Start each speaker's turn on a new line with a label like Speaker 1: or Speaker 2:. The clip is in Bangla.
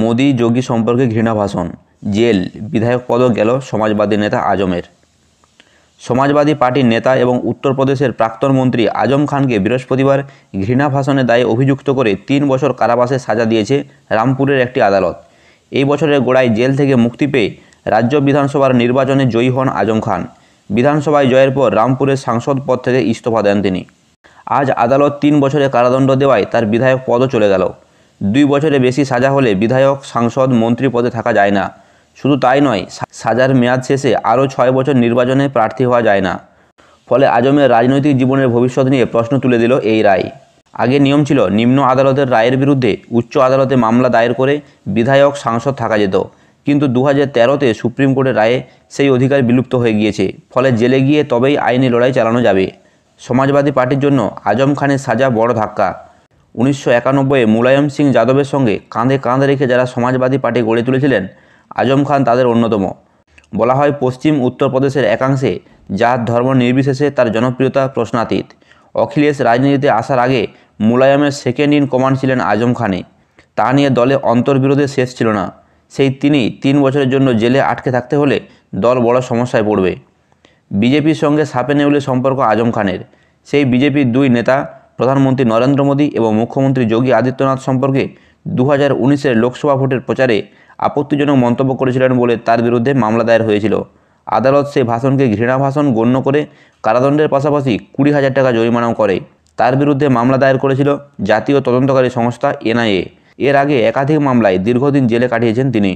Speaker 1: মোদি যোগী সম্পর্কে ঘৃণা ভাষণ জেল বিধায়ক পদও গেল সমাজবাদী নেতা আজমের সমাজবাদী পার্টির নেতা এবং উত্তরপ্রদেশের প্রাক্তন মন্ত্রী আজম খানকে বৃহস্পতিবার ঘৃণা ভাষণের দায়ে অভিযুক্ত করে তিন বছর কারাবাসে সাজা দিয়েছে রামপুরের একটি আদালত এই বছরের গোড়ায় জেল থেকে মুক্তি পেয়ে রাজ্য বিধানসভার নির্বাচনে জয়ী হন আজম খান বিধানসভায় জয়ের পর রামপুরের সাংসদ পদ থেকে ইস্তফা দেন তিনি আজ আদালত তিন বছরের কারাদণ্ড দেওয়ায় তার বিধায়ক পদও চলে গেল দুই বছরে বেশি সাজা হলে বিধায়ক সাংসদ মন্ত্রী পদে থাকা যায় না শুধু তাই নয় সাজার মেয়াদ শেষে আরও ছয় বছর নির্বাচনে প্রার্থী হওয়া যায় না ফলে আজমের রাজনৈতিক জীবনের ভবিষ্যৎ নিয়ে প্রশ্ন তুলে দিল এই রায় আগে নিয়ম ছিল নিম্ন আদালতের রায়ের বিরুদ্ধে উচ্চ আদালতে মামলা দায়ের করে বিধায়ক সাংসদ থাকা যেত কিন্তু দু হাজার তেরোতে সুপ্রিম কোর্টের রায়ে সেই অধিকার বিলুপ্ত হয়ে গিয়েছে ফলে জেলে গিয়ে তবেই আইনি লড়াই চালানো যাবে সমাজবাদী পার্টির জন্য আজম খানের সাজা বড় ধাক্কা উনিশশো একানব্বইয়ে মুলায়ম সিং যাদবের সঙ্গে কাঁধে কাঁধ রেখে যারা সমাজবাদী পার্টি গড়ে তুলেছিলেন আজম খান তাদের অন্যতম বলা হয় পশ্চিম উত্তরপ্রদেশের একাংশে জাত ধর্ম নির্বিশেষে তার জনপ্রিয়তা প্রশ্নাতীত অখিলেশ রাজনীতিতে আসার আগে মুলায়মের সেকেন্ড ইন কমান্ড ছিলেন আজম খানে তা নিয়ে দলে অন্তর্বিরোধের শেষ ছিল না সেই তিনি তিন বছরের জন্য জেলে আটকে থাকতে হলে দল বড় সমস্যায় পড়বে বিজেপির সঙ্গে সাপে নেউলে সম্পর্ক আজম খানের সেই বিজেপির দুই নেতা প্রধানমন্ত্রী নরেন্দ্র মোদী এবং মুখ্যমন্ত্রী যোগী আদিত্যনাথ সম্পর্কে দু হাজার লোকসভা ভোটের প্রচারে আপত্তিজনক মন্তব্য করেছিলেন বলে তার বিরুদ্ধে মামলা দায়ের হয়েছিল আদালত সেই ভাষণকে ঘৃণা ভাষণ গণ্য করে কারাদণ্ডের পাশাপাশি কুড়ি হাজার টাকা জরিমানাও করে তার বিরুদ্ধে মামলা দায়ের করেছিল জাতীয় তদন্তকারী সংস্থা এনআইএ এর আগে একাধিক মামলায় দীর্ঘদিন জেলে কাটিয়েছেন তিনি